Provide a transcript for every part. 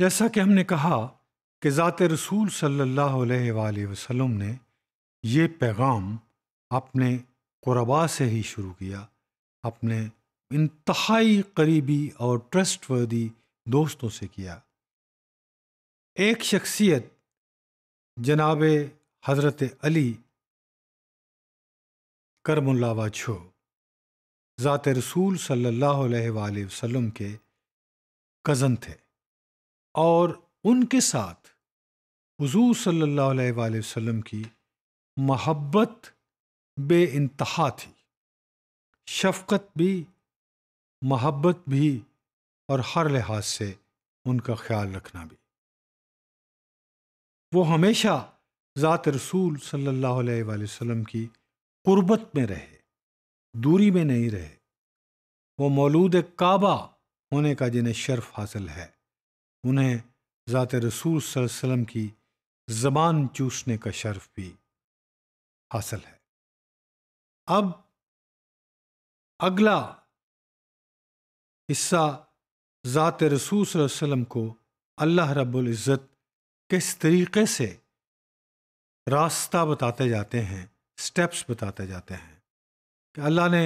जैसा कि हमने कहा कि ज़ात रसूल सल्लल्लाहु अलैहि ने ये पैगाम अपने कुरबा से ही शुरू किया अपने इंतहाई करीबी और ट्रस्ट वर्दी दोस्तों से किया एक शख्सियत जनाब हज़रत अली करमुल्लावा छो ज़ात रसूल सल्ला अलैहि के कज़न थे और उनके साथ हुजूर सल्लल्लाहु अलैहि वसल्लम की मोहब्बत बे इंतहा थी शफकत भी मोहब्बत भी और हर लिहाज से उनका ख्याल रखना भी वो हमेशा ज़ात रसूल सल्लल्लाहु अलैहि वसल्लम की क़ुरबत में रहे दूरी में नहीं रहे वो मौलूद काबा होने का जिन्हें शर्फ हासिल है उन्हें ज़ात रसूल वसम की ज़बान चूसने का शर्फ भी हासिल है अब अगला हिस्सा ज़ात रसूल वसम को अल्लाह रब्बुल इज़्ज़त किस तरीक़े से रास्ता बताते जाते हैं स्टेप्स बताते जाते हैं कि अल्लाह ने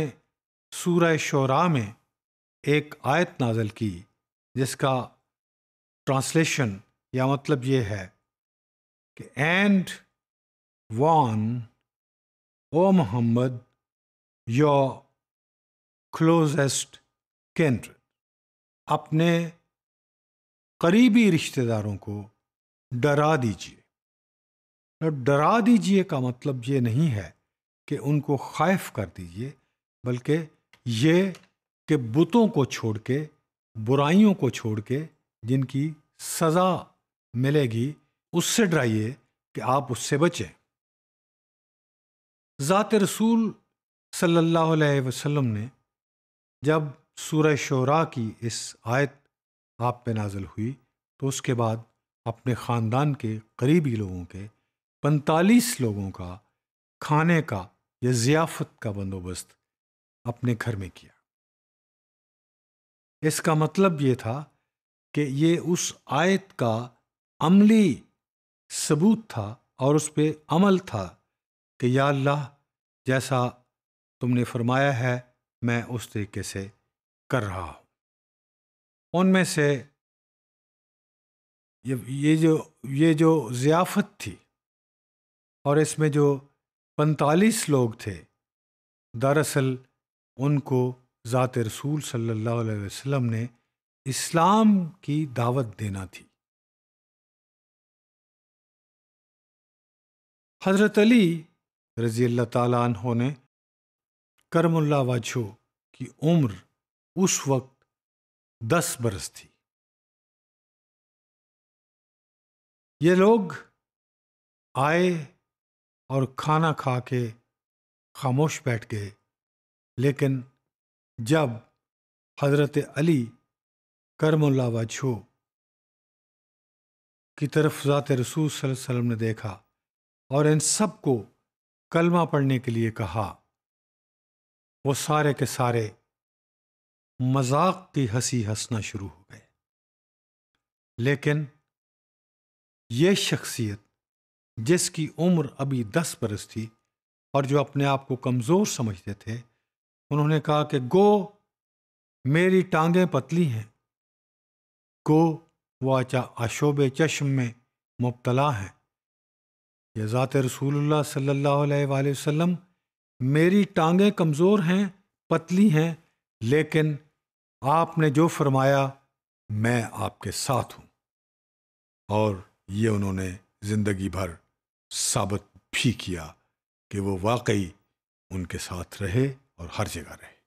सूरह शरा में एक आयत नाजल की जिसका ट्रांसलेशन या मतलब ये है कि and warn O Muhammad your closest kindred अपने करीबी रिश्तेदारों को डरा दीजिए डरा दीजिए का मतलब ये नहीं है कि उनको खाइफ कर दीजिए बल्कि ये कि बुतों को छोड़ के बुराइयों को छोड़ के जिनकी सज़ा मिलेगी उससे डराइए कि आप उससे बचें ज़ात रसूल सल्लल्लाहु अलैहि वसल्लम ने जब सूरह शरा की इस आयत आप पे नाजल हुई तो उसके बाद अपने ख़ानदान के करीबी लोगों के पैंतालीस लोगों का खाने का या ज़ियाफ़त का बंदोबस्त अपने घर में किया इसका मतलब ये था कि ये उस आयत का अमली सबूत था और उस पर अमल था कि या अल्लाह जैसा तुमने फरमाया है मैं उस तरीके से कर रहा हूँ उनमें से ये ये जो ये जो ज़ियाफ़त थी और इसमें जो पैंतालीस लोग थे दरअसल उनको ज़ात रसूल सल्लल्लाहु अलैहि वसल्लम ने इस्लाम की दावत देना थी हजरत अली रजी अल्लाह तहों ने करमुल्ला वाझो की उम्र उस वक्त दस बरस थी ये लोग आए और खाना खा के खामोश बैठ गए लेकिन जब हजरत अली कर्म लावा छो की तरफ ज़ात रसूल वसल्लम ने देखा और इन सब को कलमा पढ़ने के लिए कहा वो सारे के सारे मजाक की हंसी हंसना शुरू हो गए लेकिन ये शख्सियत जिसकी उम्र अभी दस बरस थी और जो अपने आप को कमज़ोर समझते थे उन्होंने कहा कि गो मेरी टांगें पतली हैं को वाचा अशोब चश्म में मुबतला हैं यह ज़ात रसूल सल्ला वसम मेरी टांगें कमज़ोर हैं पतली हैं लेकिन आपने जो फरमाया मैं आपके साथ हूँ और ये उन्होंने ज़िंदगी भर साबित भी किया कि वो वाकई उनके साथ रहे और हर जगह रहे